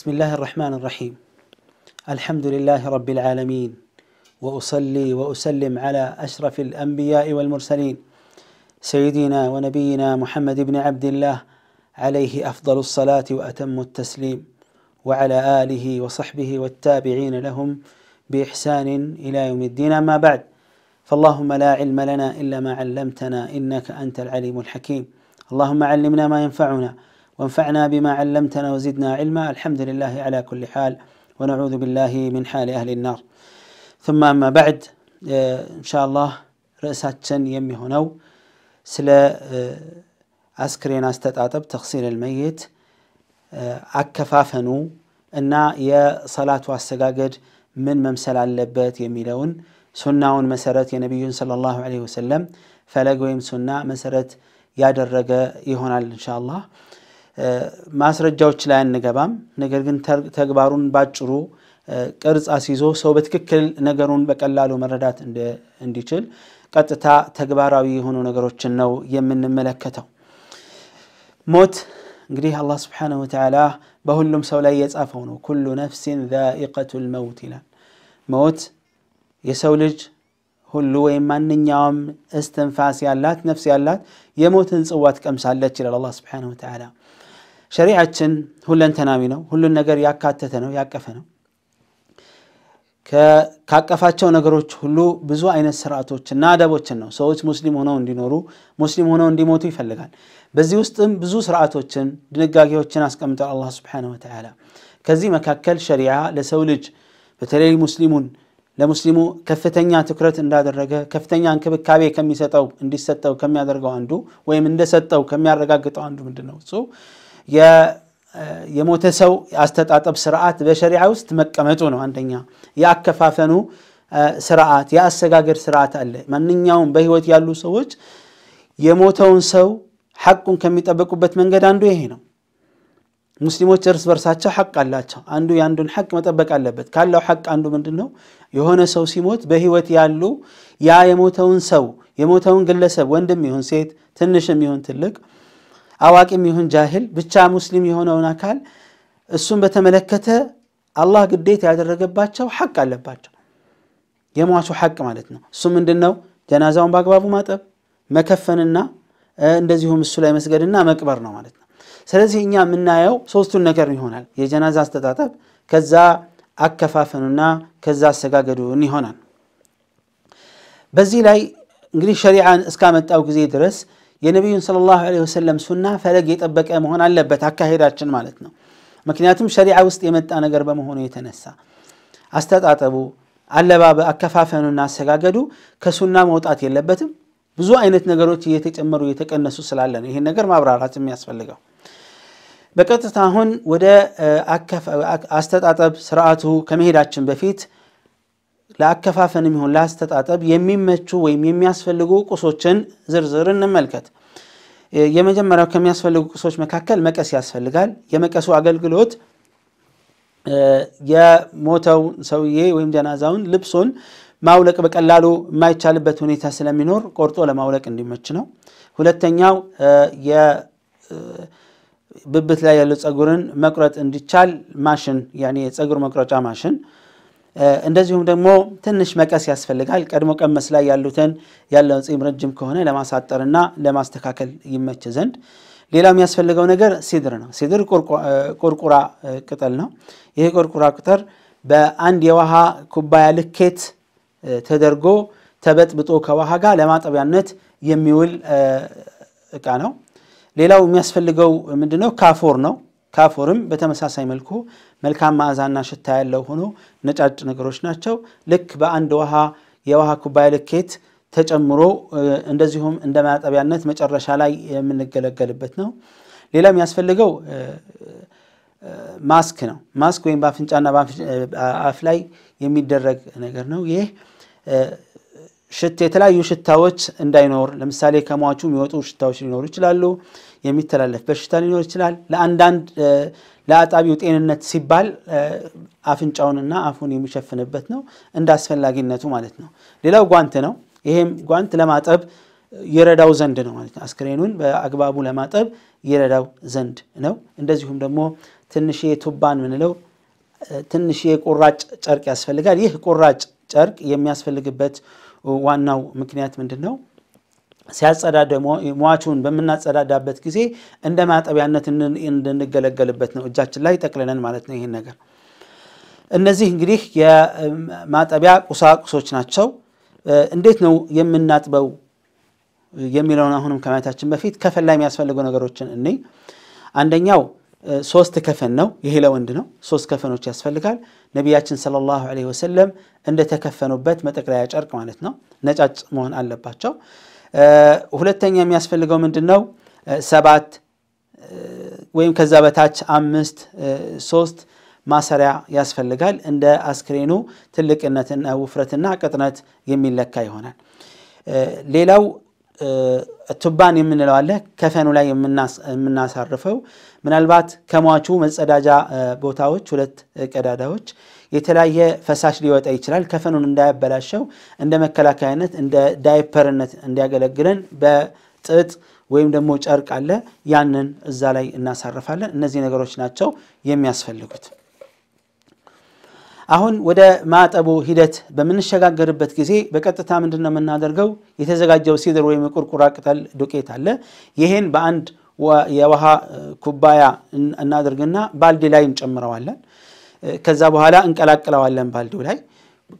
بسم الله الرحمن الرحيم الحمد لله رب العالمين واصلي واسلم على اشرف الانبياء والمرسلين سيدنا ونبينا محمد بن عبد الله عليه افضل الصلاه واتم التسليم وعلى اله وصحبه والتابعين لهم باحسان الى يوم الدين اما بعد فاللهم لا علم لنا الا ما علمتنا انك انت العليم الحكيم اللهم علمنا ما ينفعنا وانفعنا بما علمتنا وزدنا علما الحمد لله على كل حال ونعوذ بالله من حال أهل النار ثم أما بعد آه، إن شاء الله رأسات يمي هناو سلا آه، أسكرين أستطاطب تخصير الميت آه، أكفافنو أن يا صلاة واستقاقر من ممسل على اللبات يمي لون سنة مسرات يا نبي صلى الله عليه وسلم فلقوا يم سنة مسرات يا درجة يهون إن شاء الله ማስረጃዎች ላይ አንገባም። ነገር ግን ተግባሩን ባጭሩ ቅርጽ አስይዞ ሰው በትክክል ነገሩን በቀላሉ መረዳት እንዲችል ቀጥታ ተግባራዊ የሆኑ ነገሮችን ነው የምንመለከተው። ሞት እንግዲህ አላህ ስብሓነሁ ወተዓላ በሁሉም ሰው ላይ የጻፈው ነው። ኩሉ ነፍሲን ዛኢቀቱ መውት ይላል። ሞት የሰው ልጅ ሁሉ ወይም ማንኛውም እስትንፋስ ያላት ነፍስ ያላት የሞትን ጽዋ ትቀምሳለች ይላል አላህ ስብሓነሁ ወተዓላ። ሸሪዓችን ተናሚ ነው። ሁሉን ነገር ያካተተ ነው፣ ያቀፈ ነው። ካቀፋቸው ነገሮች ሁሉ ብዙ አይነት ስርዓቶች እና አደቦችን ነው ሰዎች ሙስሊም ሆነው እንዲኖሩ ሙስሊም ሆነው እንዲሞቱ ይፈልጋል። በዚህ ውስጥም ብዙ ስርዓቶችን፣ ድንጋጌዎችን አስቀምጠል አላ ስብን ወተዓላ። ከዚህ መካከል ሸሪዓ ለሰው ልጅ በተለይ ሙስሊሙን ለሙስሊሙ ከፍተኛ ትኩረት እንዳደረገ ከፍተኛ እንክብካቤ ከሚሰጠው እንዲሰጠው ከሚያደርገው አንዱ ወይም እንደሰጠው ከሚያረጋግጠው አንዱ ምንድን ነው የሞተ ሰው አስተጣጠብ ስርዓት በሸሪዓ ውስጥ መቀመጡ ነው። አንደኛ የአከፋፈኑ ስርዓት፣ የአሰጋገድ ስርዓት አለ። ማንኛውም በህይወት ያሉ ሰዎች የሞተውን ሰው ሐቁን ከሚጠበቁበት መንገድ አንዱ ይሄ ነው። ሙስሊሞች እርስ በርሳቸው ሐቅ አላቸው። አንዱ የአንዱን ሐቅ መጠበቅ አለበት። ካለው ሐቅ አንዱ ምንድን ነው? የሆነ ሰው ሲሞት በህይወት ያሉ ያ የሞተውን ሰው የሞተውን ግለሰብ ወንድም ይሁን ሴት፣ ትንሽም ይሁን ትልቅ አዋቂም ይሁን ጃህል ብቻ ሙስሊም የሆነውን አካል እሱን በተመለከተ አላህ ግዴት ያደረገባቸው ሐቅ አለባቸው። የሟቹ ሐቅ ማለት ነው። እሱ ምንድን ነው? ጀናዛውን በአግባቡ ማጠብ፣ መከፈንና እንደዚሁም እሱ ላይ መስገድና መቅበር ነው ማለት ነው። ስለዚህ እኛ የምናየው ሶስቱን ነገር ይሆናል። የጀናዛ አስተጣጠብ፣ ከዛ አከፋፈኑና ከዛ አሰጋገዱን ይሆናል። በዚህ ላይ እንግዲህ ሸሪዓን እስካመጣው ጊዜ ድረስ የነቢዩን ሰለላሁ ዐለይሂ ወሰለም ሱና ፈለግ የጠበቀ መሆን አለበት አካሄዳችን ማለት ነው። ምክንያቱም ሸሪዓ ውስጥ የመጣ ነገር በመሆኑ የተነሳ አስተጣጠቡ፣ አለባበ፣ አከፋፈኑና አሰጋገዱ ከሱና መውጣት የለበትም። ብዙ አይነት ነገሮች እየተጨመሩ እየተቀነሱ ስላለ ነው ይህን ነገር ማብራራት የሚያስፈልገው። በቀጥታ አሁን ወደ አስተጣጠብ ስርዓቱ ከመሄዳችን በፊት ለአከፋፈንም ይሁን ለአስተጣጠብ የሚመቹ ወይም የሚያስፈልጉ ቁሶችን ዝርዝር እንመልከት። የመጀመሪያው ከሚያስፈልጉ ቁሶች መካከል መቀስ ያስፈልጋል። የመቀሱ አገልግሎት የሞተው ሰውዬ ወይም ጀናዛውን ልብሱን ማውለቅ በቀላሉ የማይቻልበት ሁኔታ ስለሚኖር ቆርጦ ለማውለቅ እንዲመች ነው። ሁለተኛው ብብት ላይ ያለው ጸጉርን መቁረጥ እንዲቻል ማሽን፣ የጸጉር መቁረጫ ማሽን እንደዚሁም ደግሞ ትንሽ መቀስ ያስፈልጋል። ቀድሞ ቀመስ ላይ ያሉትን ያለውን ፂም ረጅም ከሆነ ለማሳጠርና ለማስተካከል ይመች ዘንድ። ሌላ የሚያስፈልገው ነገር ሲድር ነው። ሲድር ቁርቁራ ቅጠል ነው። ይሄ ቁርቁራ ቅጠል በአንድ የውሃ ኩባያ ልኬት ተደርጎ ተበጥብጦ ከውሃ ጋር ለማጠቢያነት የሚውል እቃ ነው። ሌላው የሚያስፈልገው ምንድነው? ካፎር ነው። ካፎርም በተመሳሳይ መልኩ መልካም መዓዛና ሽታ ያለው ሆኖ ነጫጭ ነገሮች ናቸው። ልክ በአንድ ውሃ የውሃ ኩባያ ልኬት ተጨምሮ እንደዚሁም እንደ ማጠቢያነት መጨረሻ ላይ የምንገለገልበት ነው። ሌላ የሚያስፈልገው ማስክ ነው። ማስክ ወይም በአፍንጫና በአፍ ላይ የሚደረግ ነገር ነው። ይህ ሽት የተለያዩ ሽታዎች እንዳይኖር ለምሳሌ ከሟቹ የሚወጡ ሽታዎች ሊኖሩ ይችላሉ። የሚተላለፍ በሽታ ሊኖር ይችላል። ለአንዳንድ ለአጣቢው ጤንነት ሲባል አፍንጫውንና አፉን የሚሸፍንበት ነው፣ እንደ አስፈላጊነቱ ማለት ነው። ሌላው ጓንት ነው። ይሄም ጓንት ለማጠብ ይረዳው ዘንድ ነው ማለት ነው። አስክሬኑን በአግባቡ ለማጠብ ይረዳው ዘንድ ነው። እንደዚሁም ደግሞ ትንሽ ቱባን ምንለው ትንሽ የቁራጭ ጨርቅ ያስፈልጋል። ይህ ቁራጭ ጨርቅ የሚያስፈልግበት ዋናው ምክንያት ምንድን ነው? ሲያጸዳደ ሟቹን በምናጸዳዳበት ጊዜ እንደ ማጠቢያነት እንድንገለገልበት ነው። እጃችን ላይ ጠቅልለን ማለት ነው። ይህን ነገር እነዚህ እንግዲህ የማጠቢያ ቁሳቁሶች ናቸው። እንዴት ነው የምናጥበው የሚለውን አሁንም ከማየታችን በፊት ከፈን ላይ የሚያስፈልጉ ነገሮችን እኔ አንደኛው ሶስት ከፈን ነው። ይሄ ለወንድ ነው። ሶስት ከፈኖች ያስፈልጋል። ነቢያችን ሰለላሁ ዐለይሂ ወሰለም እንደተከፈኑበት መጠቅለያ ጨርቅ ማለት ነው። ነጫጭ መሆን አለባቸው። ሁለተኛ የሚያስፈልገው ምንድን ነው? ሰባት ወይም ከዛ በታች አምስት ሶስት ማሰሪያ ያስፈልጋል። እንደ አስክሬኑ ትልቅነትና ውፍረትና ቅጥነት የሚለካ ይሆናል። ሌላው ቱባን የምንለው አለ። ከፈኑ ላይ የምናሳርፈው ምናልባት ከሟቹ መጸዳጃ ቦታዎች ሁለት ቀዳዳዎች የተለያየ ፈሳሽ ሊወጣ ይችላል። ከፈኑን እንዳያበላሸው እንደ መከላከያነት እንደ ዳይፐርነት እንዲያገለግለን በጥጥ ወይም ደግሞ ጨርቅ አለ፣ ያንን እዛ ላይ እናሳርፋለን። እነዚህ ነገሮች ናቸው የሚያስፈልጉት። አሁን ወደ ማጠቡ ሂደት በምንሸጋገርበት ጊዜ በቀጥታ ምንድን ነው የምናደርገው? የተዘጋጀው ሲድር ወይም የቁርቁራ ቅጠል ዱቄት አለ። ይህን በአንድ የውሃ ኩባያ እናደርግና ባልዲ ላይ እንጨምረዋለን። ከዛ በኋላ እንቀላቅለዋለን ባልዲው ላይ።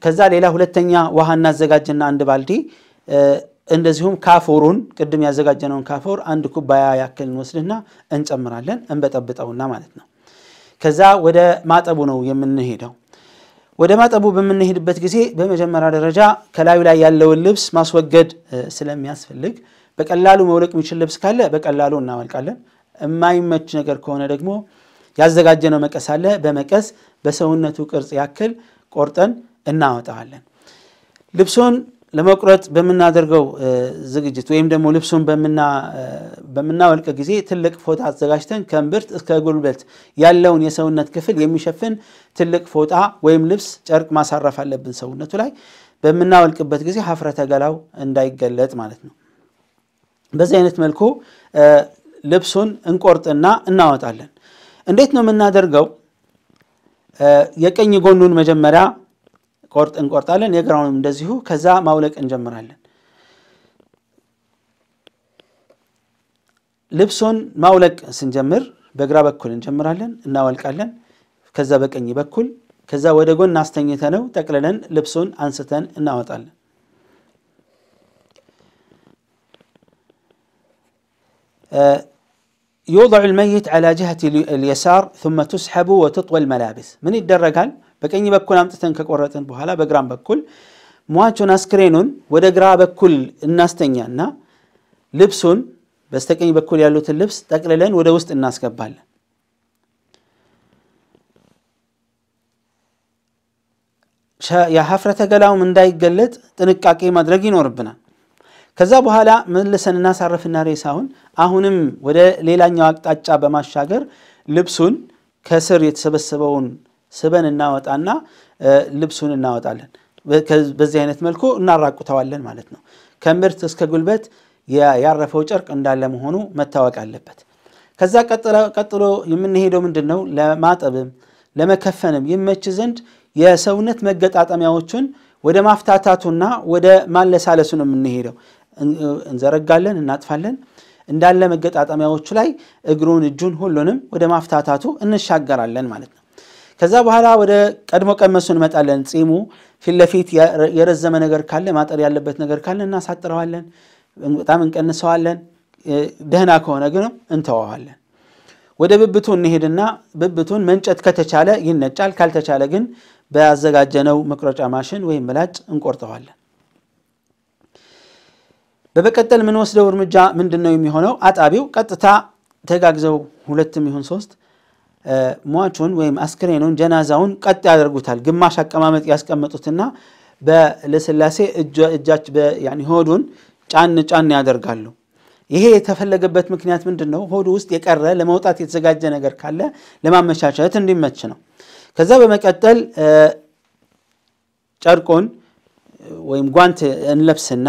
ከዛ ሌላ ሁለተኛ ውሃ እናዘጋጅና አንድ ባልዲ እንደዚሁም ካፎሩን ቅድም ያዘጋጀነውን ካፎር አንድ ኩባያ ያክል እንወስድና እንጨምራለን እንበጠብጠውና ማለት ነው። ከዛ ወደ ማጠቡ ነው የምንሄደው። ወደ ማጠቡ በምንሄድበት ጊዜ በመጀመሪያ ደረጃ ከላዩ ላይ ያለውን ልብስ ማስወገድ ስለሚያስፈልግ በቀላሉ መውለቅ የሚችል ልብስ ካለ በቀላሉ እናወልቃለን። የማይመች ነገር ከሆነ ደግሞ ያዘጋጀነው መቀስ አለ። በመቀስ በሰውነቱ ቅርጽ ያክል ቆርጠን እናወጣዋለን። ልብሱን ለመቁረጥ በምናደርገው ዝግጅት ወይም ደግሞ ልብሱን በምናወልቅ ጊዜ ትልቅ ፎጣ አዘጋጅተን ከምብርት እስከ ጉልበት ያለውን የሰውነት ክፍል የሚሸፍን ትልቅ ፎጣ ወይም ልብስ ጨርቅ ማሳረፍ አለብን ሰውነቱ ላይ። በምናወልቅበት ጊዜ ሀፍረተ ገላው እንዳይገለጥ ማለት ነው። በዚህ አይነት መልኩ ልብሱን እንቆርጥና እናወጣለን። እንዴት ነው የምናደርገው? የቀኝ ጎኑን መጀመሪያ ቆርጥ እንቆርጣለን፣ የግራውንም እንደዚሁ። ከዛ ማውለቅ እንጀምራለን። ልብሱን ማውለቅ ስንጀምር በግራ በኩል እንጀምራለን፣ እናወልቃለን። ከዛ በቀኝ በኩል ከዛ ወደ ጎን አስተኝተ ነው ጠቅልለን ልብሱን አንስተን እናወጣለን። يوضع الميت على جهة اليسار ثم تسحب وتطوى الملابس من يدرጋል በቀኝ በኩል አምጥተን ከቆረጥን በኋላ በግራም በኩል ሟቹን አስክሬኑን ወደ ግራ በኩል እናስተኛና ልብሱን በስተቀኝ በኩል ያሉትን ልብስ ጠቅልለን ወደ ውስጥ እናስገባለን የሀፍረተ ገላውም እንዳይገለጥ ጥንቃቄ ማድረግ ይኖርብናል ከዛ በኋላ መልሰን እናሳርፍና ሬሳውን አሁንም ወደ ሌላኛው አቅጣጫ በማሻገር ልብሱን ከስር የተሰበሰበውን ስበን እናወጣና ልብሱን እናወጣለን። በዚህ አይነት መልኩ እናራቁተዋለን ማለት ነው። ከምርት እስከ ጉልበት ያረፈው ጨርቅ እንዳለ መሆኑ መታወቅ አለበት። ከዛ ቀጥሎ የምንሄደው ምንድን ነው? ለማጠብም ለመከፈንም ይመች ዘንድ የሰውነት መገጣጠሚያዎቹን ወደ ማፍታታቱና ወደ ማለሳለሱ ነው የምንሄደው። እንዘረጋለን፣ እናጥፋለን። እንዳለ መገጣጠሚያዎቹ ላይ እግሩን፣ እጁን ሁሉንም ወደ ማፍታታቱ እንሻገራለን ማለት ነው። ከዛ በኋላ ወደ ቀድሞ ቀመሱ እንመጣለን። ፂሙ ፊትለፊት የረዘመ ነገር ካለ ማጠር ያለበት ነገር ካለ እናሳጥረዋለን፣ በጣም እንቀንሰዋለን። ደህና ከሆነ ግን እንተዋዋለን። ወደ ብብቱ እንሄድና ብብቱን መንጨት ከተቻለ ይነጫል፣ ካልተቻለ ግን በያዘጋጀነው መቁረጫ ማሽን ወይም ምላጭ እንቆርጠዋለን። በመቀጠል የምንወስደው እርምጃ ምንድን ነው የሚሆነው? አጣቢው ቀጥታ ተጋግዘው ሁለትም ይሁን ሶስት ሟቹን ወይም አስክሬኑን ጀናዛውን ቀጥ ያደርጉታል። ግማሽ አቀማመጥ ያስቀመጡትና በለስላሴ እጃች ሆዱን ጫን ጫን ያደርጋሉ። ይሄ የተፈለገበት ምክንያት ምንድን ነው? ሆዱ ውስጥ የቀረ ለመውጣት የተዘጋጀ ነገር ካለ ለማመቻቸት እንዲመች ነው። ከዛ በመቀጠል ጨርቁን ወይም ጓንት እንለብስና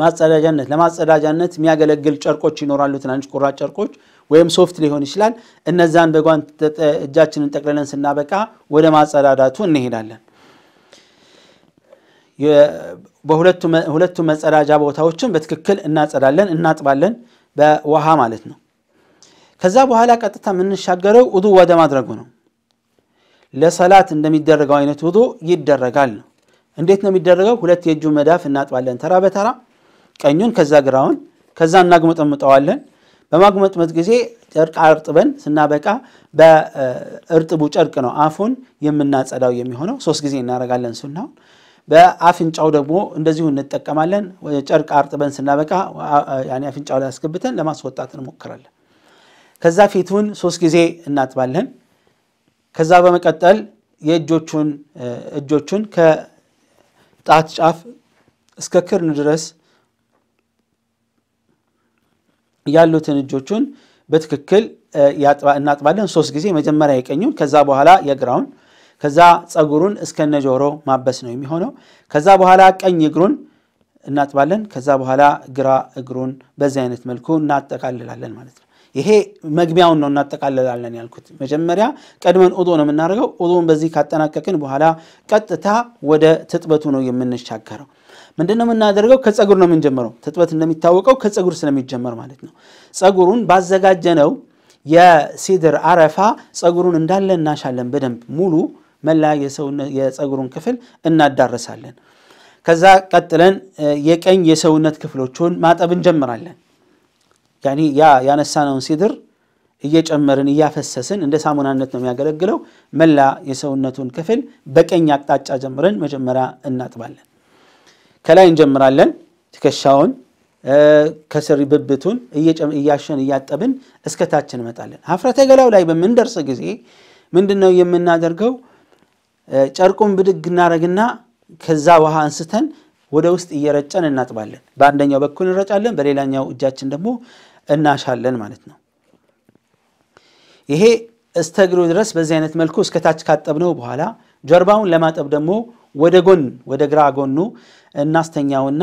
ማጸዳጃነት ለማጸዳጃነት የሚያገለግል ጨርቆች ይኖራሉ። ትናንሽ ቁራጭ ጨርቆች ወይም ሶፍት ሊሆን ይችላል። እነዛን በጓንት እጃችንን ጠቅልለን ስናበቃ ወደ ማጸዳዳቱ እንሄዳለን። በሁለቱም መጸዳጃ ቦታዎችን በትክክል እናጸዳለን፣ እናጥባለን በውሃ ማለት ነው። ከዛ በኋላ ቀጥታ የምንሻገረው ውዱ ወደ ማድረጉ ነው። ለሰላት እንደሚደረገው አይነት ውዱ ይደረጋል ነው። እንዴት ነው የሚደረገው? ሁለት የእጁ መዳፍ እናጥባለን ተራ በተራ ቀኙን ከዛ ግራውን ከዛ እናግመጠምጠዋለን። በማግመጥመጥ ጊዜ ጨርቅ አርጥበን ስናበቃ በእርጥቡ ጨርቅ ነው አፉን የምናጸዳው የሚሆነው። ሶስት ጊዜ እናረጋለን ሱናውን። በአፍንጫው ደግሞ እንደዚሁ እንጠቀማለን። ጨርቅ አርጥበን ስናበቃ አፍንጫው ላይ አስገብተን ለማስወጣት እንሞክራለን። ከዛ ፊቱን ሶስት ጊዜ እናጥባለን። ከዛ በመቀጠል የእጆቹን እጆቹን ከጣት ጫፍ እስከ ክርን ድረስ ያሉትን እጆቹን በትክክል እናጥባለን። ሶስት ጊዜ መጀመሪያ የቀኙን፣ ከዛ በኋላ የግራውን፣ ከዛ ፀጉሩን እስከነ ጆሮ ማበስ ነው የሚሆነው። ከዛ በኋላ ቀኝ እግሩን እናጥባለን። ከዛ በኋላ ግራ እግሩን በዚህ አይነት መልኩ እናጠቃልላለን ማለት ነው። ይሄ መግቢያውን ነው እናጠቃልላለን ያልኩት። መጀመሪያ ቀድመን ኡዱ ነው የምናደርገው። ኡዱን በዚህ ካጠናቀቅን በኋላ ቀጥታ ወደ ትጥበቱ ነው የምንሻገረው። ምንድን ነው የምናደርገው? ከፀጉር ነው የምንጀምረው። ትጥበት እንደሚታወቀው ከፀጉር ስለሚጀመር ማለት ነው። ፀጉሩን ባዘጋጀነው የሲድር አረፋ ፀጉሩን እንዳለ እናሻለን። በደንብ ሙሉ መላ የጸጉሩን ክፍል እናዳረሳለን። ከዛ ቀጥለን የቀኝ የሰውነት ክፍሎችን ማጠብ እንጀምራለን። ያ ያነሳነውን ሲድር እየጨመርን እያፈሰስን እንደ ሳሙናነት ነው የሚያገለግለው። መላ የሰውነቱን ክፍል በቀኝ አቅጣጫ ጀምረን መጀመሪያ እናጥባለን። ከላይ እንጀምራለን። ትከሻውን ከስር ብብቱን እያሸን እያጠብን እስከታች እንመጣለን። ሀፍረተ ገላው ላይ በምንደርስ ጊዜ ምንድን ነው የምናደርገው? ጨርቁን ብድግ እናደረግና ከዛ ውሃ አንስተን ወደ ውስጥ እየረጨን እናጥባለን። በአንደኛው በኩል እንረጫለን፣ በሌላኛው እጃችን ደግሞ እናሻለን ማለት ነው። ይሄ እስተ ድረስ በዚህ አይነት መልኩ እስከታች ካጠብነው በኋላ ጀርባውን ለማጠብ ደግሞ ወደ ጎን ወደ ግራ ጎኑ እናስተኛውና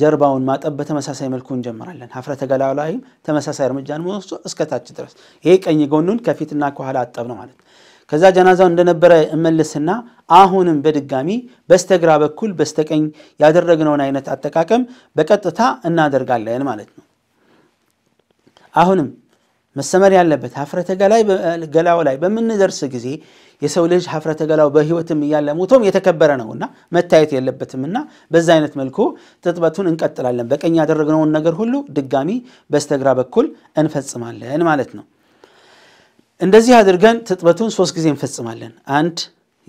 ጀርባውን ማጠብ በተመሳሳይ መልኩ እንጀምራለን። ሀፍረተ ገላው ላይም ተመሳሳይ እርምጃን ወስዶ እስከታች ድረስ ይሄ ቀኝ ጎኑን ከፊትና ከኋላ አጠብ ነው ማለት ከዛ ጀናዛው እንደነበረ እመልስና አሁንም በድጋሚ በስተግራ በኩል በስተቀኝ ያደረግነውን አይነት አጠቃቀም በቀጥታ እናደርጋለን ማለት ነው። አሁንም መሰመር ያለበት ሀፍረተ ገላው ላይ በምንደርስ ጊዜ የሰው ልጅ ሀፍረተ ገላው በህይወትም እያለ ሞቶም የተከበረ ነውና መታየት የለበትምና በዛ አይነት መልኩ ጥጥበቱን እንቀጥላለን። በቀኝ ያደረግነውን ነገር ሁሉ ድጋሚ በስተግራ በኩል እንፈጽማለን ማለት ነው። እንደዚህ አድርገን ትጥበቱን ሶስት ጊዜ እንፈጽማለን። አንድ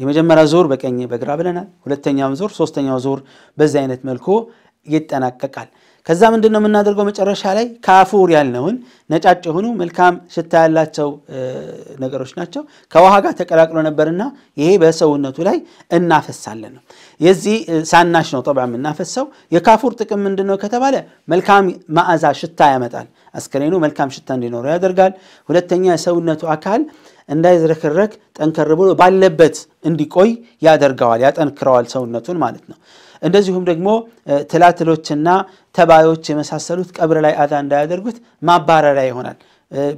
የመጀመሪያ ዙር በቀኝ በግራ ብለናል። ሁለተኛውም ዙር፣ ሶስተኛው ዙር በዚህ አይነት መልኩ ይጠናቀቃል። ከዛ ምንድን ነው የምናደርገው? መጨረሻ ላይ ካፉር ያልነውን ነጫጭ የሆኑ መልካም ሽታ ያላቸው ነገሮች ናቸው። ከውሃ ጋር ተቀላቅሎ ነበርና ይሄ በሰውነቱ ላይ እናፈሳለን ነው። የዚህ ሳናሽ ነው ጠብ የምናፈሰው። የካፉር ጥቅም ምንድን ነው ከተባለ መልካም መዓዛ ሽታ ያመጣል። አስከሬኑ መልካም ሽታ እንዲኖረው ያደርጋል። ሁለተኛ የሰውነቱ አካል እንዳይዝረከረክ ጠንከር ብሎ ባለበት እንዲቆይ ያደርገዋል፣ ያጠንክረዋል ሰውነቱን ማለት ነው። እንደዚሁም ደግሞ ትላትሎችና ተባዮች የመሳሰሉት ቀብር ላይ አዛ እንዳያደርጉት ማባረሪያ ይሆናል።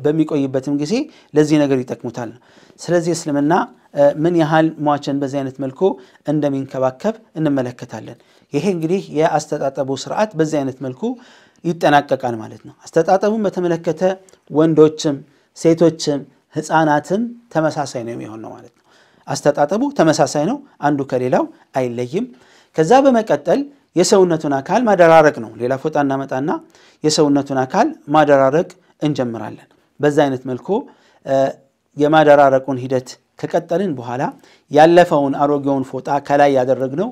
በሚቆይበትም ጊዜ ለዚህ ነገር ይጠቅሙታል ነው። ስለዚህ እስልምና ምን ያህል ሟችን በዚህ አይነት መልኩ እንደሚንከባከብ እንመለከታለን። ይሄ እንግዲህ የአስተጣጠቡ ስርዓት በዚህ አይነት መልኩ ይጠናቀቃል ማለት ነው። አስተጣጠቡን በተመለከተ ወንዶችም ሴቶችም ህፃናትም ተመሳሳይ ነው የሚሆን ነው ማለት ነው። አስተጣጠቡ ተመሳሳይ ነው፣ አንዱ ከሌላው አይለይም። ከዛ በመቀጠል የሰውነቱን አካል ማደራረቅ ነው። ሌላ ፎጣ እናመጣና የሰውነቱን አካል ማደራረቅ እንጀምራለን። በዛ አይነት መልኩ የማደራረቁን ሂደት ከቀጠልን በኋላ ያለፈውን አሮጌውን ፎጣ ከላይ ያደረግነው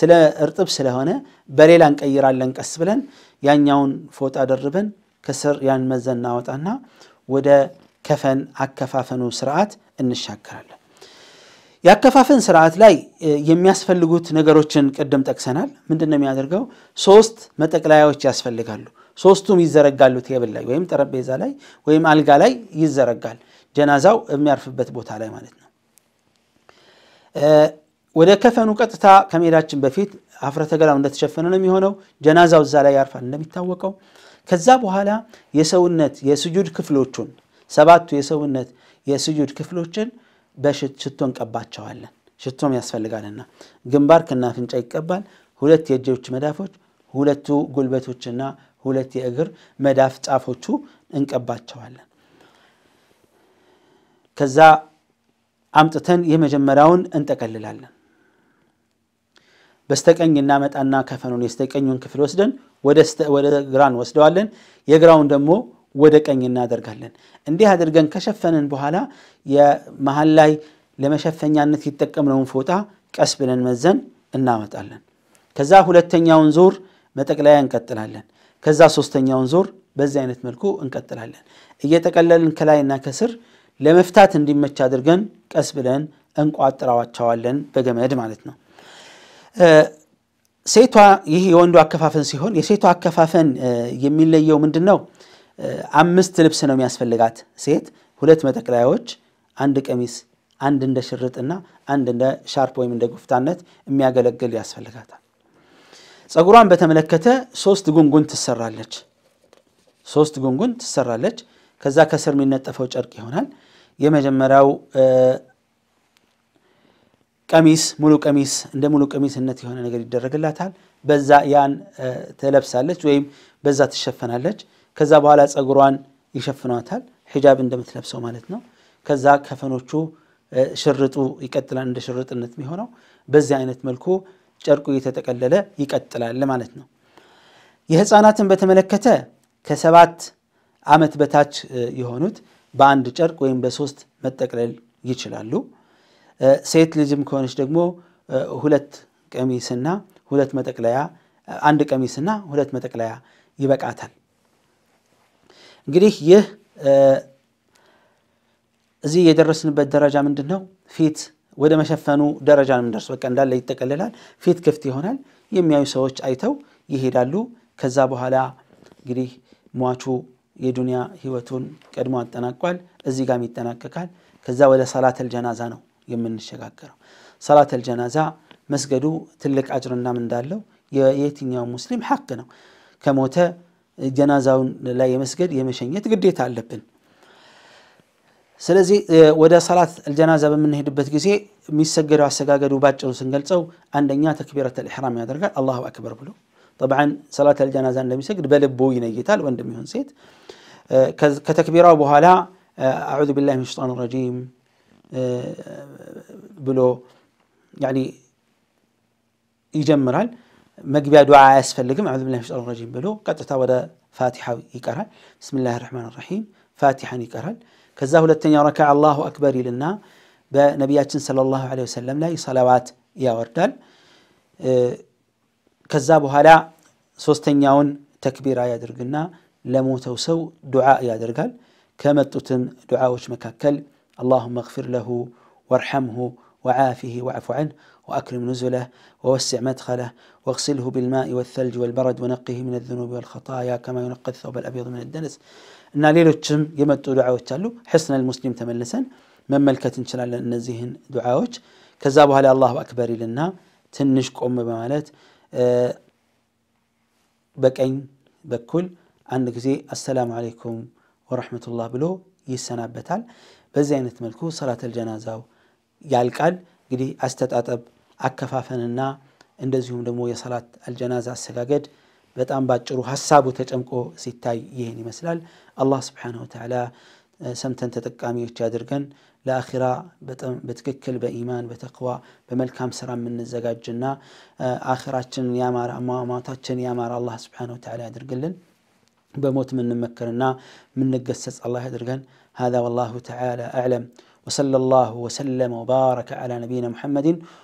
ስለ እርጥብ ስለሆነ በሌላ እንቀይራለን። ቀስ ብለን ያኛውን ፎጣ ደርበን ከስር ያን መዘን እናወጣና ወደ ከፈን አከፋፈኑ ስርዓት እንሻገራለን። የአከፋፈን ስርዓት ላይ የሚያስፈልጉት ነገሮችን ቅድም ጠቅሰናል። ምንድን ነው የሚያደርገው? ሶስት መጠቅለያዎች ያስፈልጋሉ። ሶስቱም ይዘረጋሉ ቴብል ላይ ወይም ጠረጴዛ ላይ ወይም አልጋ ላይ ይዘረጋል፣ ጀናዛው የሚያርፍበት ቦታ ላይ ማለት ነው። ወደ ከፈኑ ቀጥታ ከመሄዳችን በፊት አፍረተገላው እንደተሸፈነ ነው የሚሆነው። ጀናዛው እዛ ላይ ያርፋል እንደሚታወቀው። ከዛ በኋላ የሰውነት የስጁድ ክፍሎቹን ሰባቱ የሰውነት የስጁድ ክፍሎችን በሽቶ እንቀባቸዋለን። ሽቶም ያስፈልጋልና ግንባር ከና ይቀባል። ሁለት የእጆች መዳፎች፣ ሁለቱ ጉልበቶችና ሁለት የእግር መዳፍ ጫፎቹ እንቀባቸዋለን። ከዛ አምጥተን የመጀመሪያውን እንጠቀልላለን። በስተቀኝ እናመጣና ከፈኑን የስተቀኙን ክፍል ወስደን ወደ ግራን ወስደዋለን የግራውን ደግሞ ወደ ቀኝ እናደርጋለን። እንዲህ አድርገን ከሸፈንን በኋላ የመሀል ላይ ለመሸፈኛነት ይጠቀምነውን ፎጣ ቀስ ብለን መዘን እናመጣለን። ከዛ ሁለተኛውን ዞር መጠቅለያ እንቀጥላለን። ከዛ ሶስተኛውን ዞር በዚህ አይነት መልኩ እንቀጥላለን። እየጠቀለልን ከላይና ከስር ለመፍታት እንዲመች አድርገን ቀስ ብለን እንቋጥራዋቸዋለን በገመድ ማለት ነው። ሴቷ ይህ የወንዱ አከፋፈን ሲሆን የሴቷ አከፋፈን የሚለየው ምንድን ነው? አምስት ልብስ ነው የሚያስፈልጋት ሴት፣ ሁለት መጠቅለያዎች፣ አንድ ቀሚስ፣ አንድ እንደ ሽርጥና አንድ እንደ ሻርፕ ወይም እንደ ጉፍታነት የሚያገለግል ያስፈልጋታል። ጸጉሯን በተመለከተ ሶስት ጉንጉን ትሰራለች። ሶስት ጉንጉን ትሰራለች። ከዛ ከስር የሚነጠፈው ጨርቅ ይሆናል። የመጀመሪያው ቀሚስ ሙሉ ቀሚስ እንደ ሙሉ ቀሚስነት የሆነ ነገር ይደረግላታል። በዛ ያን ትለብሳለች ወይም በዛ ትሸፈናለች። ከዛ በኋላ ጸጉሯን ይሸፍኗታል ሒጃብ እንደምትለብሰው ማለት ነው። ከዛ ከፈኖቹ ሽርጡ ይቀጥላል እንደ ሽርጥነት የሚሆነው በዚህ አይነት መልኩ ጨርቁ እየተጠቀለለ ይቀጥላል ማለት ነው። የህፃናትን በተመለከተ ከሰባት ዓመት በታች የሆኑት በአንድ ጨርቅ ወይም በሶስት መጠቅለል ይችላሉ። ሴት ልጅም ከሆነች ደግሞ ሁለት ቀሚስና ሁለት መጠቅለያ አንድ ቀሚስና ሁለት መጠቅለያ ይበቃታል። እንግዲህ ይህ እዚህ የደረስንበት ደረጃ ምንድን ነው? ፊት ወደ መሸፈኑ ደረጃ ነው የምንደርስ። በቃ እንዳለ ይጠቀልላል። ፊት ክፍት ይሆናል። የሚያዩ ሰዎች አይተው ይሄዳሉ። ከዛ በኋላ እንግዲህ ሟቹ የዱንያ ህይወቱን ቀድሞ አጠናቋል። እዚህ ጋም ይጠናቀቃል። ከዛ ወደ ሰላተል ጀናዛ ነው የምንሸጋገረው። ሰላተል ጀናዛ መስገዱ ትልቅ አጅርናም እንዳለው የየትኛው ሙስሊም ሐቅ ነው ከሞተ ጀናዛውን ላይ የመስገድ የመሸኘት ግዴታ አለብን። ስለዚህ ወደ ሰላት አልጀናዛ በምንሄድበት ጊዜ የሚሰገደው አሰጋገዱ ባጭሩ ስንገልጸው አንደኛ ተክቢረት ልሕራም ያደርጋል፣ አላሁ አክበር ብሎ ጠብዓን ሰላት አልጀናዛ እንደሚሰግድ በልቡ ይነይታል፣ ወንድም ይሁን ሴት። ከተክቢራው በኋላ አዑዙ ቢላሂ ሚነ ሸይጣን ረጂም ብሎ ያኒ ይጀምራል። مجبيا دعاء أسفل لكم أعوذ بالله من الشيطان الرجيم بلو قد تتاودا فاتحة يكرهل بسم الله الرحمن الرحيم فاتحة يكرهل كزاه لتنيا ركع الله أكبر لنا بنبيات صلى الله عليه وسلم لاي صلوات يا وردال كذابوا هلا سوستنياون تكبير يا درقنا لموت وسو دعاء يا درقال كما تتم دعاء وش اللهم اغفر له وارحمه وعافه وعفو عنه وأكرم نزله ووسع مدخله واغسله بالماء والثلج والبرد ونقه من الذنوب والخطايا كما ينقى الثوب الأبيض من الدنس إن ليلة تشم يمت دعاوات تالو حسن المسلم تملسا من ملكة انشلال لنزيهن دعاوات كذابها الله أكبر لنا تنشك أم بمالات بكين بكل عندك زي السلام عليكم ورحمة الله بلو يسنا بتال بزينة ملكو صلاة الجنازة يالكال قدي أستطعت أب አከፋፈንና እንደዚሁም ደግሞ የሰላት አልጀናዛ አሰጋገድ በጣም ባጭሩ ሀሳቡ ተጨምቆ ሲታይ ይህን ይመስላል። አላህ ስብሓነሁ ወተዓላ ሰምተን ተጠቃሚዎች ያድርገን። ለአኺራ በትክክል በኢማን በተቅዋ በመልካም ስራ የምንዘጋጅና አኺራችንን ያማረ አሟሟታችን ያማረ አላህ ስብሓነሁ ወተዓላ ያድርግልን። بموت من مكرنا من نقسس الله يدرقن هذا والله تعالى أعلم وصلى الله وسلم وبارك على نبينا محمد